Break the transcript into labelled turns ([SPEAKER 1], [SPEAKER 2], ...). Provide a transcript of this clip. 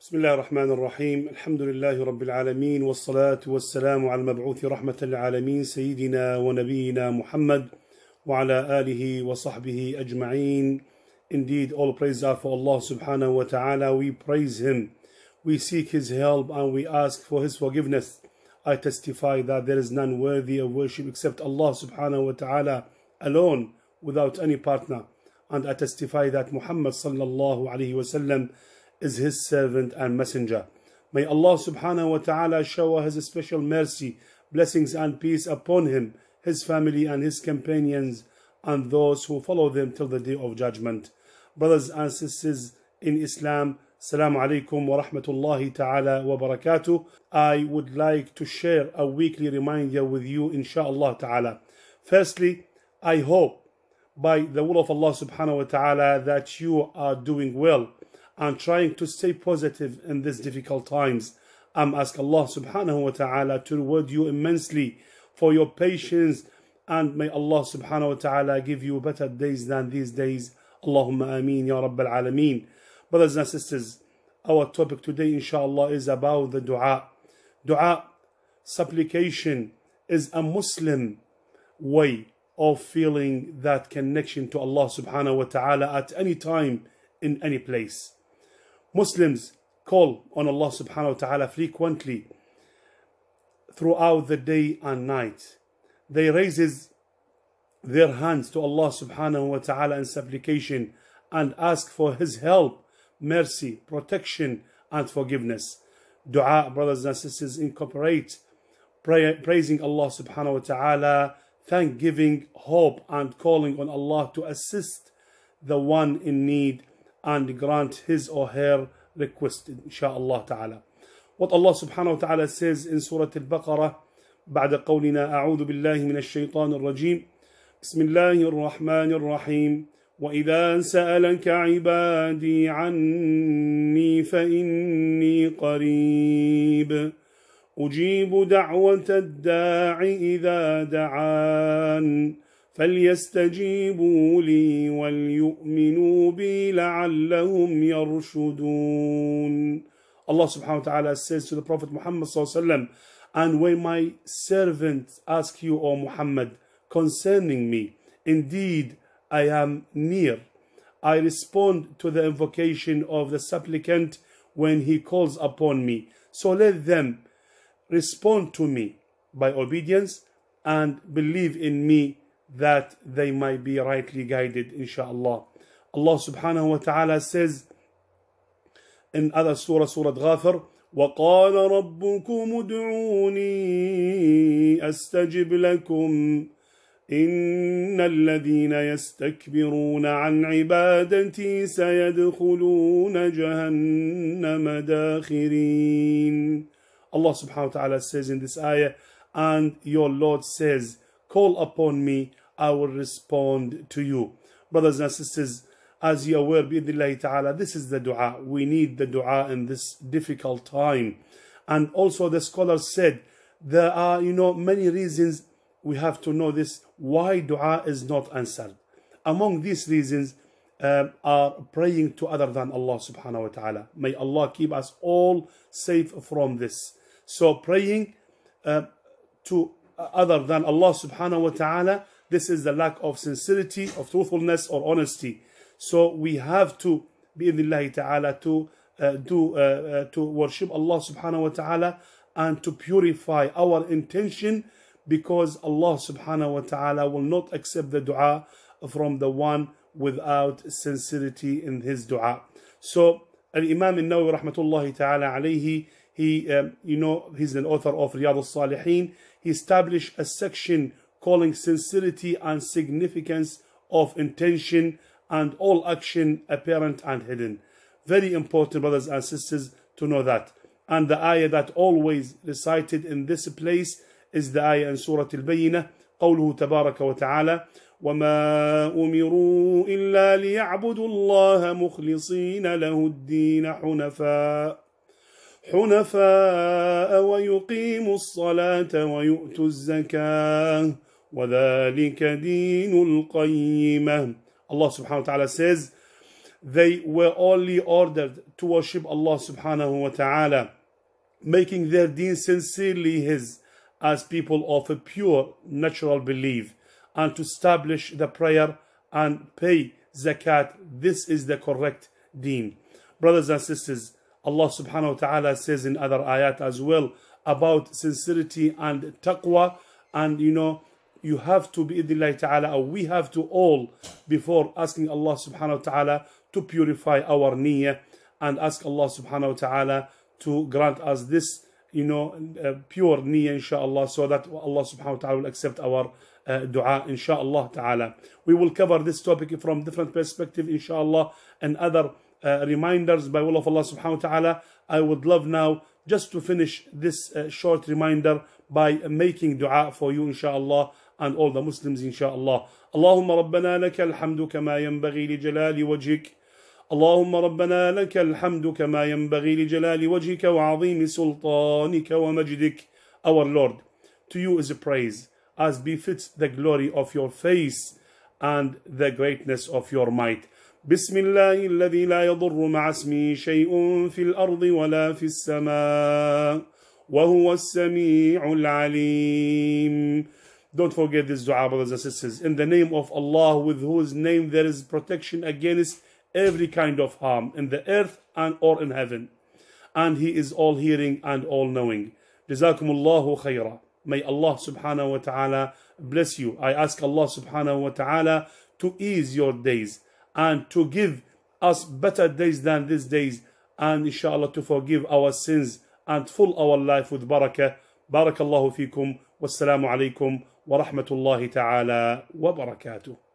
[SPEAKER 1] بسم الله الرحمن الرحيم الحمد لله رب العالمين والصلاة والسلام على المبعوث رحمة للعالمين سيدنا ونبينا محمد وعلى آله وصحبه أجمعين Indeed, all praise are for Allah subhanahu wa ta'ala. We praise Him. We seek His help and we ask for His forgiveness. I testify that there is none worthy of worship except Allah subhanahu wa ta'ala alone without any partner. And I testify that Muhammad sallallahu alayhi wa sallam is his servant and messenger. May Allah subhanahu wa ta'ala shower his special mercy, blessings and peace upon him, his family and his companions, and those who follow them till the day of judgment. Brothers and sisters in Islam, Assalamu alaikum wa rahmatullahi ta'ala wa barakatuh. I would like to share a weekly reminder with you, insha'Allah ta'ala. Firstly, I hope by the will of Allah subhanahu wa ta'ala that you are doing well and trying to stay positive in these difficult times. I'm asking Allah subhanahu wa ta'ala to reward you immensely for your patience and may Allah subhanahu wa ta'ala give you better days than these days. Allahumma ameen ya rabbal alameen. Brothers and sisters, our topic today inshallah is about the dua. Dua, supplication is a Muslim way of feeling that connection to Allah subhanahu wa ta'ala at any time in any place. Muslims call on Allah subhanahu wa ta'ala frequently throughout the day and night. They raises their hands to Allah subhanahu wa ta'ala in supplication and ask for his help, mercy, protection and forgiveness. Dua, brothers and sisters, incorporate pray, praising Allah subhanahu wa ta'ala, thanksgiving, giving, hope and calling on Allah to assist the one in need and grant his or her request inshallah ta'ala what Allah subhanahu wa ta'ala says in Surah Al-Baqarah بعد قولنا أعوذ بالله من الشيطان الرجيم بسم الله الرحمن الرحيم وإذا سألك عبادي عني فإني قريب أجيب دعوة الداع إذا دعان فليستجيبوا لي وليؤمنوا بي لعلهم يرشدون Allah subhanahu wa ta'ala says to the Prophet Muhammad sallallahu alaihi wasallam, And when my servant ask you, O Muhammad, concerning me, indeed I am near. I respond to the invocation of the supplicant when he calls upon me. So let them respond to me by obedience and believe in me that they might be rightly guided, inshallah. Allah subhanahu wa ta'ala says in other surah, Surah Ghafir, وقال ربكم ادعوني أستجب لكم إن الذين يستكبرون عن عبادتي سيدخلون جهنم داخرين Allah subhanahu wa ta'ala says in this ayah, and your Lord says, call upon me I will respond to you. Brothers and sisters, as you are aware, ta'ala, this is the dua. We need the dua in this difficult time. And also the scholars said, there are, you know, many reasons we have to know this, why dua is not answered. Among these reasons uh, are praying to other than Allah subhanahu wa ta'ala. May Allah keep us all safe from this. So praying uh, to other than Allah subhanahu wa ta'ala this is the lack of sincerity, of truthfulness or honesty. So we have to, bi'idhnillahi ta'ala, to uh, do uh, uh, to worship Allah subhanahu wa ta'ala and to purify our intention because Allah subhanahu wa ta'ala will not accept the dua from the one without sincerity in his dua. So imam al-Nawawi rahmatullahi ta'ala alayhi, he, um, you know, he's an author of Riyadh al-Salihin. He established a section calling sincerity and significance of intention and all action apparent and hidden. Very important, brothers and sisters, to know that. And the ayah that always recited in this place is the ayah in Surah Al-Bayyinah, قوله تبارك وتعالى وما أمروا إلا ليعبدوا الله مخلصين له الدين حنفاء حنفاء ويقيموا الصلاة ويؤتوا الزكاة وَذَلِكَ دِينُ الْقَيِّمَةِ Allah subhanahu wa ta'ala says, They were only ordered to worship Allah subhanahu wa ta'ala, making their deen sincerely His, as people of a pure natural belief, and to establish the prayer and pay zakat. This is the correct deen. Brothers and sisters, Allah subhanahu wa ta'ala says in other ayat as well about sincerity and taqwa and you know you have to be bi'idnillahi ta'ala, or we have to all, before asking Allah subhanahu wa ta'ala to purify our niyyah and ask Allah subhanahu wa ta'ala to grant us this, you know, uh, pure niyyah inshallah so that Allah subhanahu wa ta'ala will accept our uh, dua inshallah ta'ala. We will cover this topic from different perspective inshallah and other uh, reminders by will of Allah subhanahu wa ta'ala. I would love now just to finish this uh, short reminder by making dua for you inshallah and all the Muslims inshallah. اللهم ربنا لك الحمد كما ينبغي لجلال وجهك اللهم ربنا لك الحمد كما ينبغي لجلال وجهك وعظيم سلطانك ومجدك Our Lord, to you is a praise as befits the glory of your face and the greatness of your might. بسم الله الذي لا يضر مع اسمه شيء في الأرض ولا في السماء العليم Don't forget this dua, brothers and sisters. In the name of Allah, with whose name there is protection against every kind of harm in the earth and or in heaven. And He is all hearing and all knowing. Jazakumullahu khairah. May Allah subhanahu wa ta'ala bless you. I ask Allah subhanahu wa ta'ala to ease your days and to give us better days than these days and inshallah to forgive our sins and full our life with barakah. بارك الله فيكم والسلام عليكم ورحمة الله تعالى وبركاته